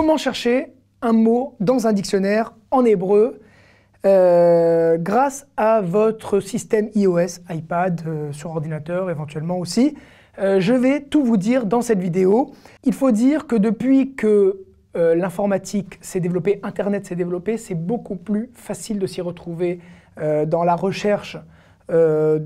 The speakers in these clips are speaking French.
Comment chercher un mot dans un dictionnaire en hébreu euh, grâce à votre système iOS, iPad, euh, sur ordinateur éventuellement aussi. Euh, je vais tout vous dire dans cette vidéo. Il faut dire que depuis que l'informatique s'est développée, Internet s'est développé, c'est beaucoup plus facile de s'y retrouver dans la recherche de,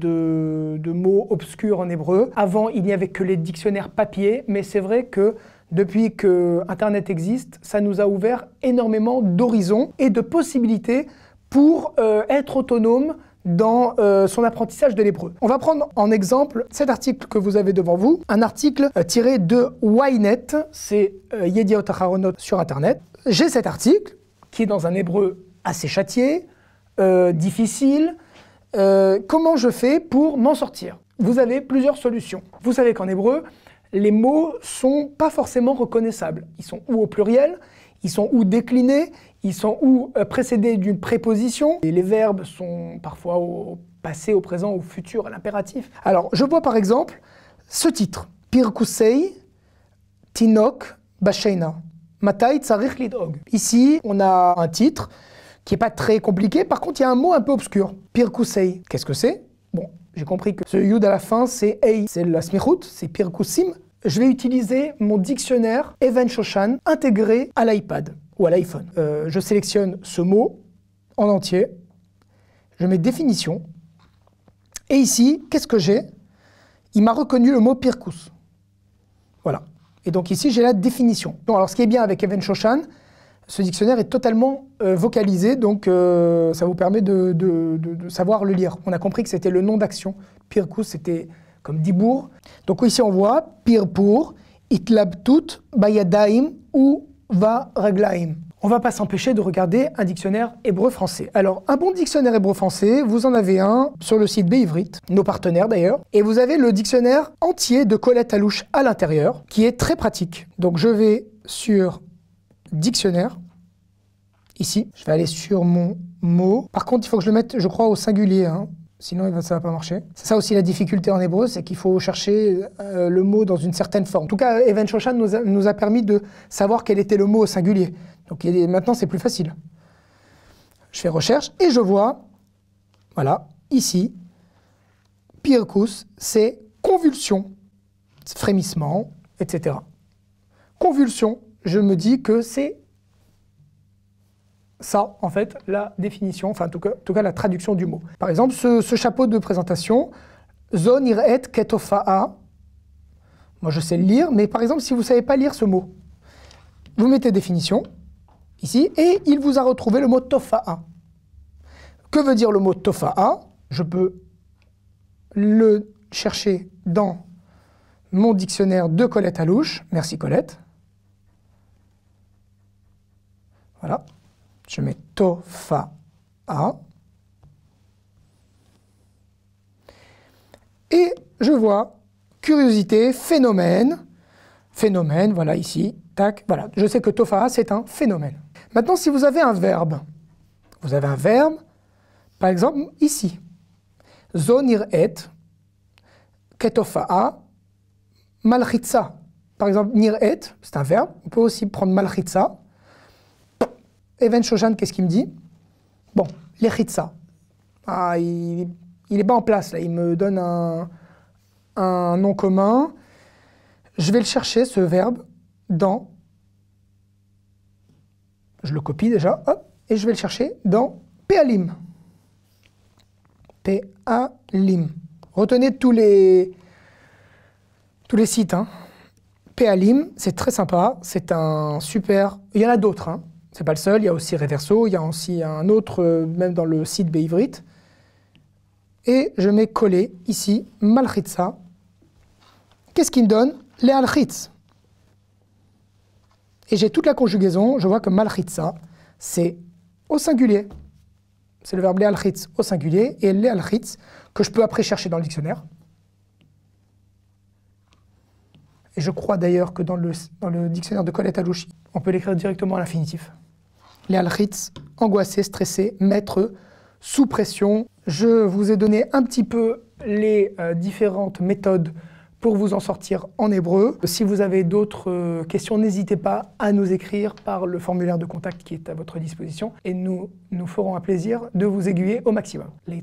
de, mots obscurs en hébreu. Avant, il n'y avait que les dictionnaires papier, mais c'est vrai que depuis que Internet existe, ça nous a ouvert énormément d'horizons et de possibilités pour euh, être autonome dans euh, son apprentissage de l'hébreu. On va prendre en exemple cet article que vous avez devant vous, un article euh, tiré de Ynet, c'est Yedi Aharonot sur Internet. J'ai cet article, qui est dans un hébreu assez châtié, difficile. comment je fais pour m'en sortir Vous avez plusieurs solutions. Vous savez qu'en hébreu, les mots sont pas forcément reconnaissables. Ils sont ou au pluriel, ils sont ou déclinés, ils sont ou euh, précédés d'une préposition, et les verbes sont parfois au passé, au présent, au futur, à l'impératif. Alors, je vois par exemple ce titre, Pirkusei Tinok Basheina, Matai Tsarich Ici, on a un titre qui n'est pas très compliqué, par contre, il y a un mot un peu obscur, Pirkusei. Qu'est-ce que c'est Bon, j'ai compris que ce yud à la fin, c'est ei, c'est la smichut, c'est pirkusim. Je vais utiliser mon dictionnaire Even Shoshan intégré à l'iPad ou à l'iPhone. Euh, je sélectionne ce mot en entier, je mets définition, et ici, qu'est-ce que j'ai Il m'a reconnu le mot pirkus. Voilà. Et donc ici, j'ai la définition. Donc, alors, ce qui est bien avec Even Shoshan, ce dictionnaire est totalement euh, vocalisé, donc euh, ça vous permet de, savoir le lire. On a compris que c'était le nom d'action. Pirkus, c'était comme dibour » Donc ici, on voit Pirpur, Itlabtut, Bayadaim ou va Varaglaim. On va pas s'empêcher de regarder un dictionnaire hébreu-français. Alors, un bon dictionnaire hébreu-français, vous en avez un sur le site Beivrit, nos partenaires d'ailleurs, et vous avez le dictionnaire entier de Colette Alouche à l'intérieur, qui est très pratique. Donc, je vais sur dictionnaire. Ici, je vais aller sur mon mot. Par contre, il faut que je le mette, je crois, au singulier. Hein. Sinon, ça va pas marcher. C'est ça aussi la difficulté en hébreu, c'est qu'il faut chercher euh, le mot dans une certaine forme. En tout cas, Evan Shoshan nous a, nous a, permis de savoir quel était le mot au singulier. Donc maintenant, c'est plus facile. Je fais recherche et je vois, voilà, ici, Pirkus, c'est convulsion, frémissement, etc. Convulsion, je me dis que c'est ça, en fait, la définition, enfin, en tout cas, la traduction du mot. Par exemple, ce, chapeau de présentation, zone iret ketofa'a. Moi, je sais le lire, mais par exemple, si vous ne savez pas lire ce mot, vous mettez définition, ici, et il vous a retrouvé le mot tofa'a. Que veut dire le mot tofa'a Je peux le chercher dans mon dictionnaire de Colette Alouche. Merci Colette. Voilà. Je mets to, a. Et je vois curiosité, phénomène. Phénomène, voilà ici. Tac, voilà. Je sais que tofa c'est un phénomène. Maintenant, si vous avez un verbe, vous avez un verbe, par exemple ici. Zonir et, ketofa'a, malchitsa. Par exemple, nir et, c'est un verbe. On peut aussi prendre malchitsa. Even Shoshan, qu'est-ce qu'il me dit Bon, les ah, il n'est pas en place, là. Il me donne un, nom commun. Je vais le chercher, ce verbe, dans. Je le copie déjà, et je vais le chercher dans palim Péalim. Retenez tous les, tous les sites. Hein. c'est très sympa, c'est un super. Il y en a d'autres, hein n'est pas le seul, il y a aussi Reverso, il y a aussi un autre, euh, même dans le site Beivrit. Et je mets collé ici Malchitsa. Qu'est-ce qui me donne Les Et j'ai toute la conjugaison, je vois que Malchitsa, c'est au singulier. C'est le verbe léalchitz au singulier et Le Alchitz que je peux après chercher dans le dictionnaire. Et je crois d'ailleurs que dans le, dans le dictionnaire de Colette Alouchi, on peut l'écrire directement à l'infinitif les Alchritz, angoissés, stressés, mettre sous pression. Je vous ai donné un petit peu les euh, différentes méthodes pour vous en sortir en hébreu. Si vous avez d'autres euh, questions, n'hésitez pas à nous écrire par le formulaire de contact qui est à votre disposition et nous nous ferons un plaisir de vous aiguiller au maximum. Les